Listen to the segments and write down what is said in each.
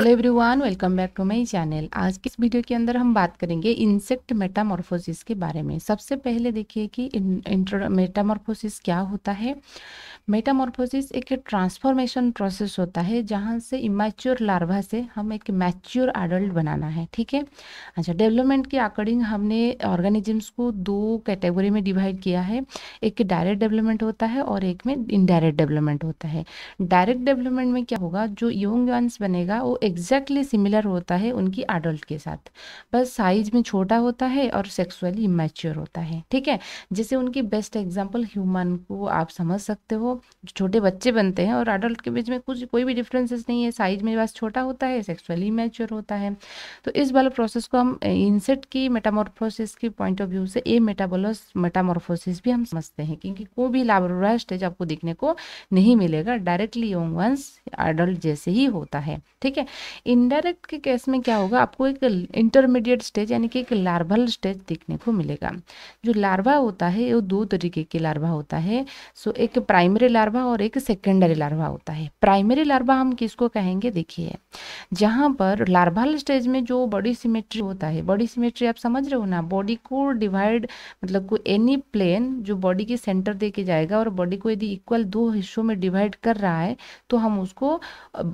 hello everyone welcome back to my channel आज की इस वीडियो के अंदर हम बात करेंगे इंसेक्ट मेटामॉर्फोसिस के बारे में सबसे पहले देखिए कि इंटर मेटामॉर्फोसिस क्या होता है मेटामॉर्फोसिस एक ट्रांसफॉर्मेशन प्रोसेस होता है जहाँ से इमेच्योर लार्वा से हम एक मैच्योर एडल्ट बनाना है ठीक है अच्छा डेवलपमेंट के अकॉर्डिंग हमने ऑर्गेनिजम्स को दो कैटेगरी में डिवाइड किया है एक डायरेक्ट डेवलपमेंट होता है और एक में इनडायरेक्ट डेवलपमेंट होता है डायरेक्ट डेवलपमेंट में क्या होगा जो वंस बनेगा वो एग्जैक्टली सिमिलर होता है उनकी अडल्ट के साथ बस साइज में छोटा होता है और सेक्सुअली इमेच्योर होता है ठीक है जैसे उनकी बेस्ट एग्जाम्पल ह्यूमन को आप समझ सकते हो छोटे बच्चे बनते हैं और अडल्ट के बीच में कुछ कोई भी डिफरेंसेस नहीं है साइज में बस छोटा होता है सेक्सुअली इमेच्योर होता है तो इस वाला प्रोसेस को हम इंसेक्ट की मेटामोरफोसिस के पॉइंट ऑफ व्यू से ए मेटाबोलस मेटामोरफोसिस भी हम समझते हैं क्योंकि कोई भी लाबोरा स्टेज आपको देखने को नहीं मिलेगा डायरेक्टली यंग वंस एडल्ट जैसे ही होता है ठीक है इनडायरेक्ट के केस में क्या होगा आपको एक इंटरमीडिएट स्टेज यानी कि एक लार्वल स्टेज देखने को मिलेगा जो लार्वा होता है वो दो तरीके के लार्वा होता है सो एक प्राइमरी लार्वा और एक सेकेंडरी लार्वा होता है प्राइमरी लार्वा हम किसको कहेंगे देखिए जहाँ पर लार्भाल स्टेज में जो बॉडी सिमेट्री होता है बॉडी सिमेट्री आप समझ रहे हो ना बॉडी को डिवाइड मतलब को एनी प्लेन जो बॉडी के सेंटर दे के जाएगा और बॉडी को यदि इक्वल दो हिस्सों में डिवाइड कर रहा है तो हम उसको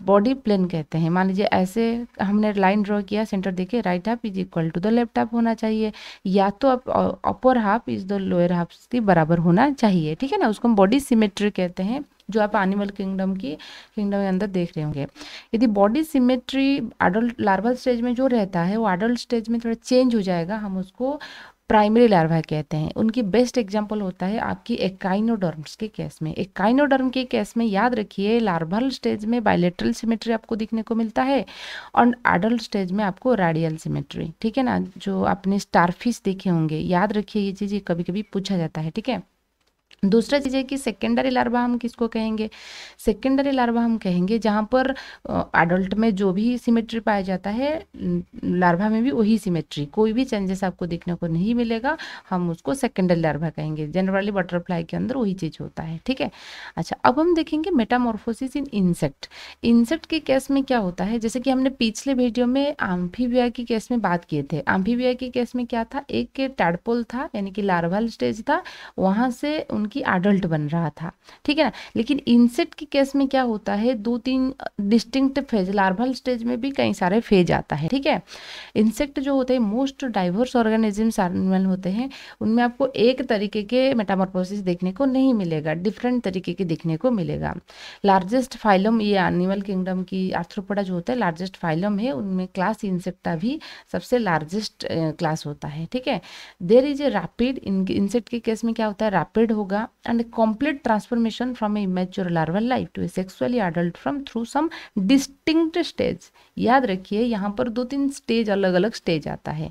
बॉडी प्लेन कहते हैं मान लीजिए ऐसे हमने लाइन ड्रॉ किया सेंटर देखे right half is equal to the left half होना चाहिए या तो upper half is the lower half के बराबर होना चाहिए ठीक है ना उसको हम बॉडी सिमेट्री कहते हैं जो आप एनिमल किंगडम की किंगडम के अंदर देख रहे होंगे यदि body symmetry adult larval stage में जो रहता है वो एडल्ट स्टेज में थोड़ा चेंज हो जाएगा हम उसको प्राइमरी लार्वा कहते हैं उनकी बेस्ट एग्जाम्पल होता है आपकी एकाइनोडर्म्स के केस में एकाइनोडर्म के केस में याद रखिए लार्वल स्टेज में बायलेटरल सिमेट्री आपको दिखने को मिलता है और एडल्ट स्टेज में आपको रेडियल सिमेट्री ठीक है ना जो आपने स्टारफिश देखे होंगे याद रखिए ये चीज़ कभी कभी पूछा जाता है ठीक है दूसरा चीज़ है कि सेकेंडरी लार्वा हम किसको कहेंगे सेकेंडरी लार्वा हम कहेंगे जहाँ पर अडल्ट में जो भी सिमेट्री पाया जाता है लार्वा में भी वही सिमेट्री कोई भी चेंजेस आपको देखने को नहीं मिलेगा हम उसको सेकेंडरी लार्वा कहेंगे जनरली बटरफ्लाई के अंदर वही चीज़ होता है ठीक है अच्छा अब हम देखेंगे मेटामोरफोसिस इन इंसेक्ट इंसेक्ट के केस में क्या होता है जैसे कि हमने पिछले वीडियो में आम्फीबिया के केस में बात किए थे आम्फीबिया के केस में क्या था एक टैडपोल था यानी कि लार्वल स्टेज था वहाँ से उनकी कि एडल्ट बन रहा था ठीक है ना लेकिन इंसेक्ट के केस में क्या होता है दो तीन डिस्टिंक्ट फेज लार्वल स्टेज में भी कई सारे फेज आता है ठीक है इंसेक्ट जो होते हैं मोस्ट डाइवर्स ऑर्गेनिजम्स एनिमल होते हैं उनमें आपको एक तरीके के मेटामोरपोसिस देखने को नहीं मिलेगा डिफरेंट तरीके के देखने को मिलेगा लार्जेस्ट फाइलम ये एनिमल किंगडम की आर्थ्रोपोडा जो होता है लार्जेस्ट फाइलम है उनमें क्लास इंसेक्टा भी सबसे लार्जेस्ट क्लास होता है ठीक है there is a rapid insect के केस में क्या होता है रैपिड होगा होगा and complete transformation from a immature larval life to a sexually adult from through some distinct stage याद रखिए यहाँ पर दो तीन स्टेज अलग अलग स्टेज आता है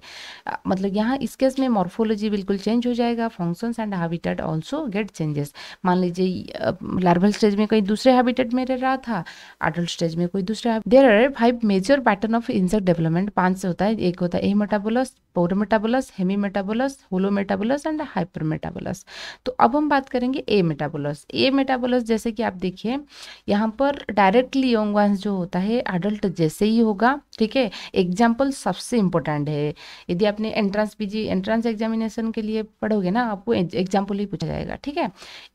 मतलब यहाँ इस केस में मॉर्फोलॉजी बिल्कुल चेंज हो जाएगा functions and habitat also get changes मान लीजिए लार्वल स्टेज में कोई दूसरे हैबिटेट में रह रहा था एडल्ट स्टेज में कोई दूसरे there are five major pattern of insect development पांच से होता है एक होता है ametabolous paurometabolous hemimetabolous holometabolous and hypermetabolous तो अब हम बात करेंगे ए मेटाबोलस ए मेटाबोलस जैसे कि आप देखिए यहाँ पर डायरेक्टली यंग वंश जो होता है अडल्ट जैसे ही होगा ठीक है एग्जाम्पल सबसे इंपॉर्टेंट है यदि आपने एंट्रेंस पीजी एंट्रेंस एग्जामिनेशन के लिए पढ़ोगे ना आपको एग्जाम्पल ही पूछा जाएगा ठीक है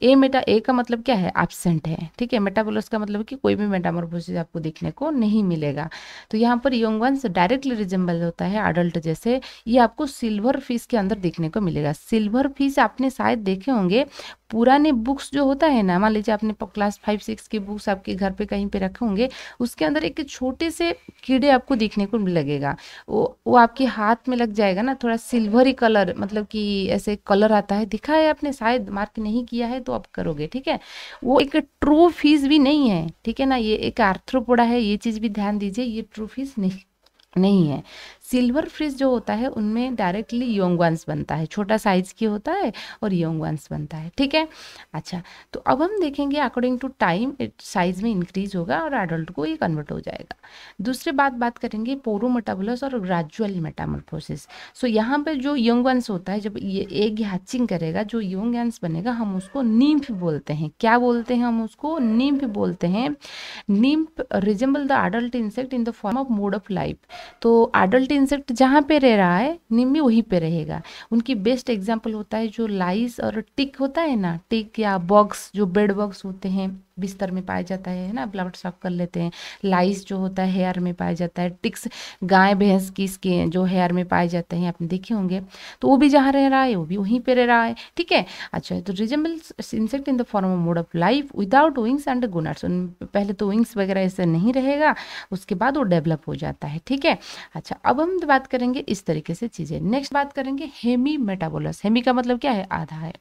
ए मेटा ए का मतलब क्या है एबसेंट है ठीक है मेटाबोलस का मतलब कि कोई भी मेटामोरफोसिस आपको देखने को नहीं मिलेगा तो यहाँ पर यंग वंश डायरेक्टली रिजेंबल होता है अडल्ट जैसे ये आपको सिल्वर फिश के अंदर देखने को मिलेगा सिल्वर फिश आपने शायद देखे होंगे पुराने बुक्स जो होता है ना मान लीजिए आपने क्लास फाइव सिक्स की बुक्स आपके घर पे कहीं पे रखे होंगे उसके अंदर एक छोटे से कीड़े आपको देखने को लगेगा वो वो आपके हाथ में लग जाएगा ना थोड़ा सिल्वरी कलर मतलब कि ऐसे कलर आता है दिखा है आपने शायद मार्क नहीं किया है तो आप करोगे ठीक है वो एक ट्रू फीस भी नहीं है ठीक है ना ये एक आर्थ्रोपोडा है ये चीज़ भी ध्यान दीजिए ये ट्रू फीस नहीं नहीं है सिल्वर फिश जो होता है उनमें डायरेक्टली योंगवांस बनता है छोटा साइज की होता है और योंगवांस बनता है ठीक है अच्छा तो अब हम देखेंगे अकॉर्डिंग टू टाइम साइज में इंक्रीज होगा और एडल्ट को ये कन्वर्ट हो जाएगा दूसरी बात बात करेंगे मेटाबोलस और ग्रेजुअल मेटामोफोसिस सो यहाँ पर जो योंगवांस होता है जब ये एग हैचिंग करेगा जो एंस बनेगा हम उसको नीम्फ बोलते हैं क्या बोलते हैं हम उसको नीम्फ बोलते हैं nymph resemble the adult insect in the form of mode of life तो एडल्ट इंसेक्ट जहाँ पे रह रहा है निम्बी वहीं पे रहेगा उनकी बेस्ट एग्जाम्पल होता है जो लाइस और टिक होता है ना टिक या बॉक्स जो बेड बॉक्स होते हैं बिस्तर में पाया जाता है ना ब्लड शॉक कर लेते हैं लाइस जो होता है हेयर में पाया जाता है टिक्स गाय भैंस की स्किन जो हेयर में पाए जाते हैं आपने देखे होंगे तो वो भी जहाँ रह रहा है वो भी वहीं पर रह रहा है ठीक है अच्छा तो reasonable insect in the form of mode of life without wings and गुनर्स उन पहले तो विंग्स वगैरह ऐसे नहीं रहेगा उसके बाद वो डेवलप हो जाता है ठीक है अच्छा अब हम बात करेंगे इस तरीके से चीज़ें नेक्स्ट बात करेंगे हेमी मेटाबोलस हेमी का मतलब क्या है आधा है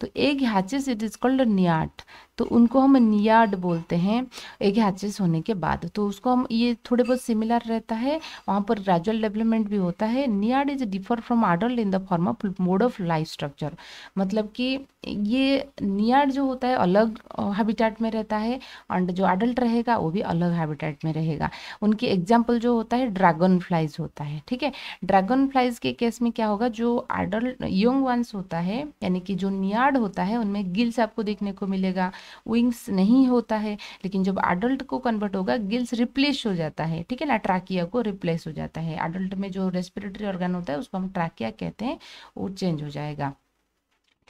तो एक हाचिस इट इज कॉल्ड नियाट तो उनको हम नि यार्ड बोलते हैं एक हैचेस होने के बाद तो उसको हम ये थोड़े बहुत सिमिलर रहता है वहाँ पर ग्रेजुअल डेवलपमेंट भी होता है naiad is differ from adult in the form of mode of life structure मतलब कि ये नियार्ड जो होता है अलग हैबिटेट में रहता है एंड जो एडल्ट रहेगा वो भी अलग हैबिटेट में रहेगा उनके एग्जाम्पल जो होता है ड्रैगन फ्लाइज होता है ठीक है ड्रैगन फ्लाइज के केस में क्या होगा जो एडल्ट यंग वंस होता है यानी कि जो नियार्ड होता है उनमें गिल्स आपको देखने को मिलेगा विंग्स नहीं होता है लेकिन जब अडल्ट को कन्वर्ट होगा गिल्स रिप्लेस हो जाता है ठीक है ना ट्राकिया को रिप्लेस हो जाता है अडल्ट में जो रेस्पिरेटरी ऑर्गन होता है उसको हम ट्राकिया कहते हैं वो चेंज हो जाएगा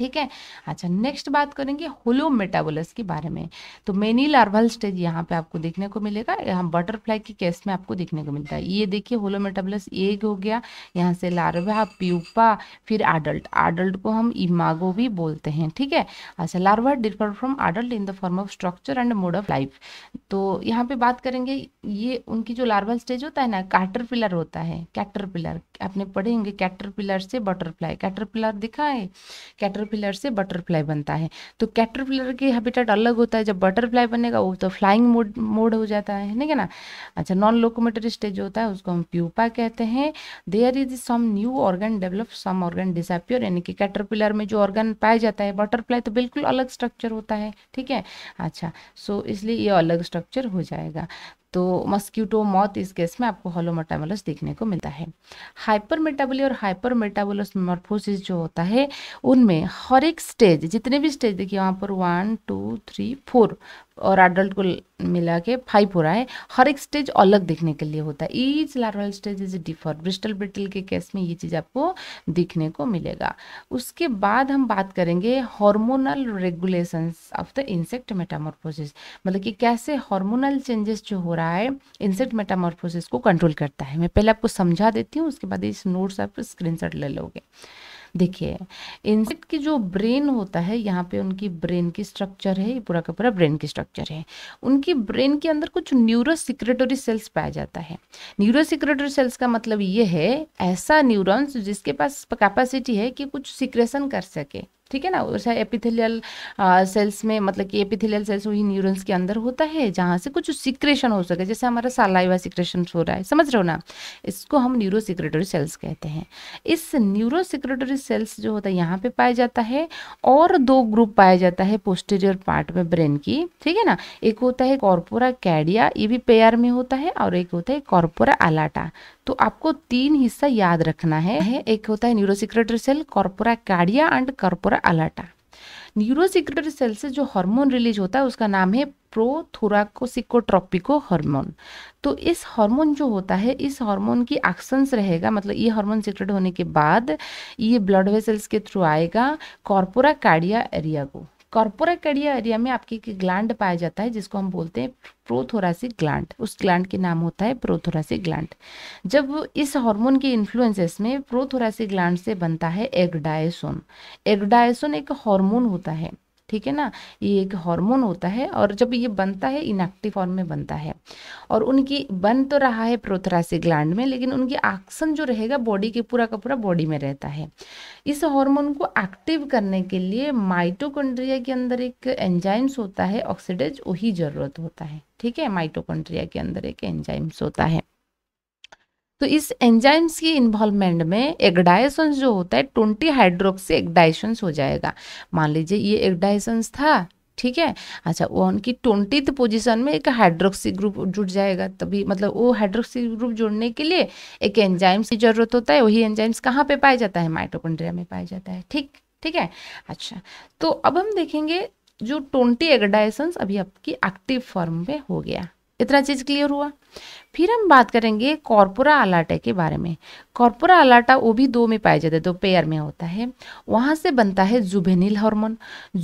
ठीक है अच्छा नेक्स्ट बात करेंगे होलो मेटाबोलस के बारे में तो मेनी लार्वल स्टेज यहाँ पे आपको देखने को मिलेगा यहाँ बटरफ्लाई के केस में आपको देखने को मिलता है ये देखिए होलो मेटाबोलस एग हो गया यहाँ से लार्वा प्यूपा फिर एडल्ट एडल्ट को हम इमागो भी बोलते हैं ठीक है अच्छा larva differ from adult in the form of structure and mode of life तो यहाँ पे बात करेंगे ये उनकी जो लार्वल स्टेज होता है ना कैटरपिलर होता है कैटरपिलर आपने पढ़ेंगे कैटरपिलर से बटरफ्लाई कैटरपिलर दिखा है कैटर कैटरपिलर से बटरफ्लाई बनता है तो कैटरपिलर की हैबिटेट अलग होता है जब बटरफ्लाई बनेगा वो तो फ्लाइंग मोड मोड हो जाता है ना है ना अच्छा नॉन लोकोमोटर स्टेज होता है उसको हम प्यूपा कहते हैं there is some new organ develop some organ disappear यानी कि कैटरपिलर में जो ऑर्गन पाया जाता है बटरफ्लाई तो बिल्कुल अलग स्ट्रक्चर होता है ठीक है अच्छा सो so, इसलिए ये अलग स्ट्रक्चर हो जाएगा तो मस्क्यूटो मौत इस केस में आपको होलोमोटामोलस देखने को मिलता है हाइपर मेटाबोली और हाइपर मेटाबोलस मर्फोसिस जो होता है उनमें हर एक स्टेज जितने भी स्टेज देखिए वहाँ पर वन टू थ्री फोर और अडल्ट को मिला के फाइव हो रहा है हर एक स्टेज अलग देखने के लिए होता है each larval stage is differ bristle brittle के केस में ये चीज़ आपको दिखने को मिलेगा उसके बाद हम बात करेंगे hormonal regulations of the insect metamorphosis मतलब कि कैसे हार्मोनल चेंजेस जो हो रहा है इंसेक्ट मेटामोरफोसिस को कंट्रोल करता है मैं पहले आपको समझा देती हूँ उसके बाद इस नोट्स आप स्क्रीन ले लोगे देखिए इंसेक्ट की जो ब्रेन होता है यहाँ पे उनकी ब्रेन की स्ट्रक्चर है ये पूरा का पूरा ब्रेन की स्ट्रक्चर है उनकी ब्रेन के अंदर कुछ सिक्रेटरी सेल्स पाया जाता है न्यूरोसिक्रेटरी सेल्स का मतलब ये है ऐसा न्यूरॉन्स जिसके पास कैपेसिटी है कि कुछ सिक्रेशन कर सके ठीक है ना उसे एपिथेलियल सेल्स में मतलब कि एपिथेलियल सेल्स वही न्यूरॉन्स के अंदर होता है जहाँ से कुछ सिक्रेशन हो सके जैसे हमारा सालाइवा सिक्रेशन हो रहा है समझ रहे हो ना इसको हम न्यूरो सिक्रेटरी सेल्स कहते हैं इस न्यूरो सिक्रेटरी सेल्स जो होता है यहाँ पे पाया जाता है और दो ग्रुप पाया जाता है पोस्टेरियर पार्ट में ब्रेन की ठीक है ना एक होता है कॉर्पोरा कैडिया ये भी पेयर में होता है और एक होता है कॉर्पोरा अलाटा तो आपको तीन हिस्सा याद रखना है एक होता है neurosecretory cell corpora cardiaca and corpora allata neurosecretory cell से जो हार्मोन रिलीज होता है उसका नाम है प्रोथोराकोसिकोट्रोपिको हार्मोन तो इस हार्मोन जो होता है इस हार्मोन की एक्शंस रहेगा मतलब ये हार्मोन सिक्रेट होने के बाद ये ब्लड वेसल्स के थ्रू आएगा कॉर्पोरा कार्डिया एरिया को कड़िया एरिया में आपके एक ग्लैंड पाया जाता है जिसको हम बोलते हैं प्रोथोरासिक ग्लैंड उस ग्लैंड के नाम होता है प्रोथोरासिक ग्लैंड जब इस हार्मोन के इन्फ्लुएंसेस में प्रोथोरासिक ग्लैंड से बनता है एगडायसोन एगडायसोन एक हार्मोन होता है ठीक है ना ये एक हार्मोन होता है और जब ये बनता है इनएक्टिव फॉर्म में बनता है और उनकी बन तो रहा है प्रोथरासी ग्लैंड में लेकिन उनकी एक्शन जो रहेगा बॉडी के पूरा का पूरा बॉडी में रहता है इस हार्मोन को एक्टिव करने के लिए माइटोकॉन्ड्रिया के अंदर एक एंजाइम्स होता है ऑक्सीडेज वही ज़रूरत होता है ठीक है माइटोकॉन्ड्रिया के अंदर एक एंजाइम्स होता है तो इस एंजाइम्स की इन्वॉल्वमेंट में एगडाइसन्स जो होता है ट्वेंटी हाइड्रोक्सी एगडाइसन्स हो जाएगा मान लीजिए ये एगडाइसन्स था ठीक है अच्छा वो उनकी ट्वेंटी पोजीशन में एक हाइड्रोक्सी ग्रुप जुड़ जाएगा तभी मतलब वो हाइड्रोक्सी ग्रुप जुड़ने के लिए एक एंजाइम्स की जरूरत होता है वही एंजाइम्स कहाँ पर पाया जाता है माइटोकॉन्ड्रिया में पाया जाता है ठीक ठीक है अच्छा तो अब हम देखेंगे जो ट्वेंटी एगडाइसन्स अभी आपकी एक्टिव फॉर्म में हो गया इतना चीज़ क्लियर हुआ फिर हम बात करेंगे कॉर्पोरा अलाटे के बारे में कॉर्पोरा अलाटा वो भी दो में पाया जाता है दो पेयर में होता है वहाँ से बनता है जुबेनिल हार्मोन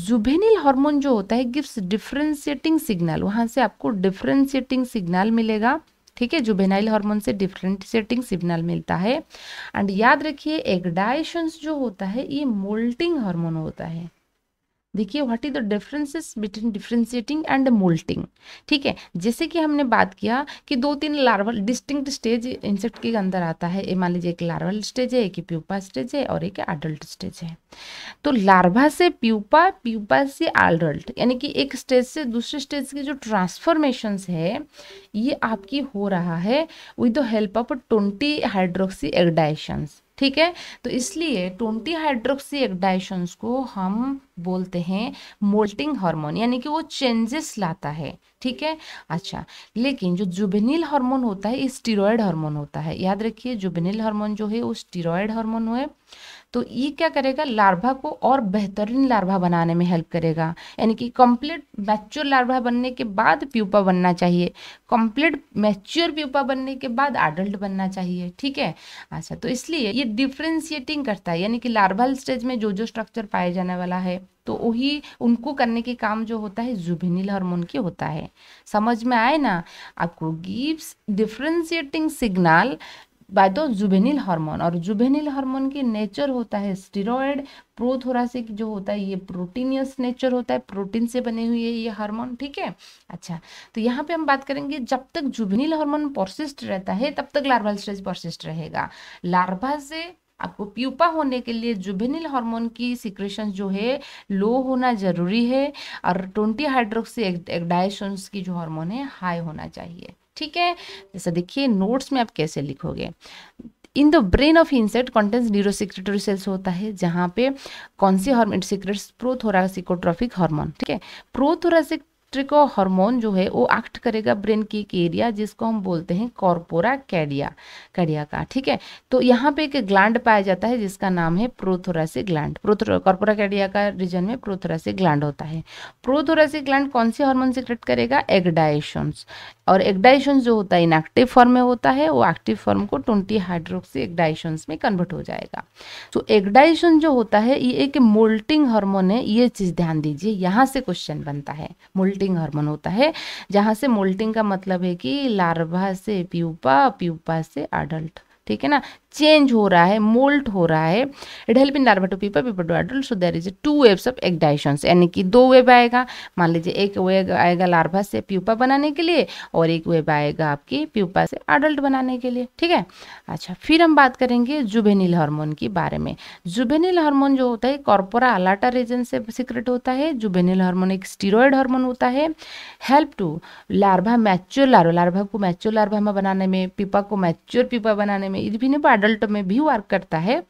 जुबेनिल हार्मोन जो होता है गिव्स डिफ्रेंशिएटिंग सिग्नल वहाँ से आपको डिफ्रेंशिएटिंग सिग्नल मिलेगा ठीक है जुबेनाइल हार्मोन से डिफ्रेंशिएटिंग सिग्नल मिलता है एंड याद रखिए एग्डाइशंस जो होता है ये मोल्टिंग हार्मोन होता है देखिए what is the differences between differentiating and moulting ठीक है जैसे कि हमने बात किया कि दो तीन लार्वल डिस्टिंक्ट स्टेज इंसेक्ट के अंदर आता है मान लीजिए एक लार्वल स्टेज है एक प्यूपा स्टेज है और एक एडल्ट स्टेज है तो लार्वा से प्यूपा प्यूपा से एडल्ट यानी कि एक स्टेज से दूसरे स्टेज के जो ट्रांसफॉर्मेशन है ये आपकी हो रहा है with the help of twenty hydroxy ecdysones ठीक है तो इसलिए ट्वेंटी हाइड्रोक्सी एक्डाइशंस को हम बोलते हैं मोल्टिंग हार्मोन यानी कि वो चेंजेस लाता है ठीक है अच्छा लेकिन जो जुबेनिल हार्मोन होता है स्टीरोयड हार्मोन होता है याद रखिए जुबेनिल हार्मोन जो है वो स्टीरोयड हार्मोन है तो ये क्या करेगा लार्वा को और बेहतरीन लार्वा बनाने में हेल्प करेगा यानी कि कंप्लीट मैच्योर लार्वा बनने के बाद प्यूपा बनना चाहिए कंप्लीट मैच्योर प्यूपा बनने के बाद एडल्ट बनना चाहिए ठीक है अच्छा तो इसलिए ये डिफ्रेंशिएटिंग करता है यानी कि लार्वल स्टेज में जो जो स्ट्रक्चर पाया जाने वाला है तो वही उनको करने के काम जो होता है जुबेनिल हार्मोन के होता है समझ में आए ना आपको gives differentiating signal by the juvenile hormone और जुबेनिल हार्मोन के नेचर होता है स्टीरोड प्रोथोरासिक जो होता है ये प्रोटीनियस नेचर होता है प्रोटीन से बने हुए ये हार्मोन ठीक है अच्छा तो यहाँ पे हम बात करेंगे जब तक जुबेनिल हार्मोन परसिस्ट रहता है तब तक लार्वल स्टेज परसिस्ट रहेगा लार्वा से आपको प्यूपा होने के लिए जुबेनिल हार्मोन की सिक्रेशन जो है लो होना ज़रूरी है और ट्वेंटी हाइड्रोक्सी एक्डाइशंस की जो हार्मोन है हाई होना चाहिए ठीक है जैसा देखिए नोट्स में आप कैसे लिखोगे in the brain of insect contains neurosecretory cells होता है जहाँ पे कौन सी हार्मोन सिक्रेट प्रोथोरासिकोट्रॉफिक हार्मोन ठीक है प्रोथोरासिक इलेक्ट्रिको हार्मोन जो है वो एक्ट करेगा ब्रेन की एक एरिया जिसको हम बोलते हैं कॉर्पोरा कैडिया कैडिया का ठीक है तो यहाँ पे एक ग्लैंड पाया जाता है जिसका नाम है प्रोथोरासिक ग्लैंड कॉर्पोरा कैडिया का रीजन में प्रोथोरासिक ग्लैंड होता है प्रोथोरासिक ग्लैंड कौन सी हार्मोन सिक्रेट करेगा एगडाइशंस और एगडाइशंस जो होता है इनएक्टिव फॉर्म में होता है वो एक्टिव फॉर्म को ट्वेंटी हाइड्रोक्सी एगडाइशंस में कन्वर्ट हो जाएगा तो एगडाइशन जो होता है ये एक मोल्टिंग हार्मोन है ये चीज़ ध्यान दीजिए यहाँ से क्वेश्चन बनता है मोल्टिंग मोल्टिंग हार्मोन होता है जहाँ से मोल्टिंग का मतलब है कि लार्वा से प्यूपा प्यूपा से अडल्ट ठीक है ना चेंज हो रहा है मोल्ट हो रहा है it help in larva to pupa pupa to adult so there is two waves of ecdysone यानी कि दो वेब आएगा मान लीजिए एक वेब आएगा लार्वा से प्यूपा बनाने के लिए और एक वेब आएगा आपकी प्यूपा से अडल्ट बनाने के लिए ठीक है अच्छा फिर हम बात करेंगे जुबेनिल हार्मोन के बारे में जुबेनिल हार्मोन जो होता है कॉर्पोरा अलाटा रीजन से सिक्रेट होता है जुबेनिल हार्मोन एक स्टीरोयड हार्मोन होता है help to larva mature larva larva को मैच्योर लार्वा में बनाने में पीपा को मैच्योर पीपा बनाने में में इविनिब एडल्ट में भी वर्क करता है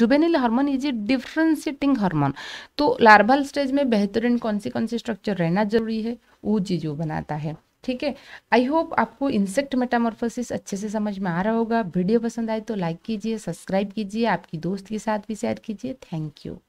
juvenile hormone is a differentiating hormone तो लार्वल स्टेज में बेहतरीन कौन सी कौन सी स्ट्रक्चर रहना जरूरी है वो चीज़ वो बनाता है ठीक है आई होप आपको इंसेक्ट मेटामॉर्फोसिस अच्छे से समझ में आ रहा होगा वीडियो पसंद आए तो लाइक कीजिए सब्सक्राइब कीजिए आपकी दोस्त के साथ भी शेयर कीजिए थैंक यू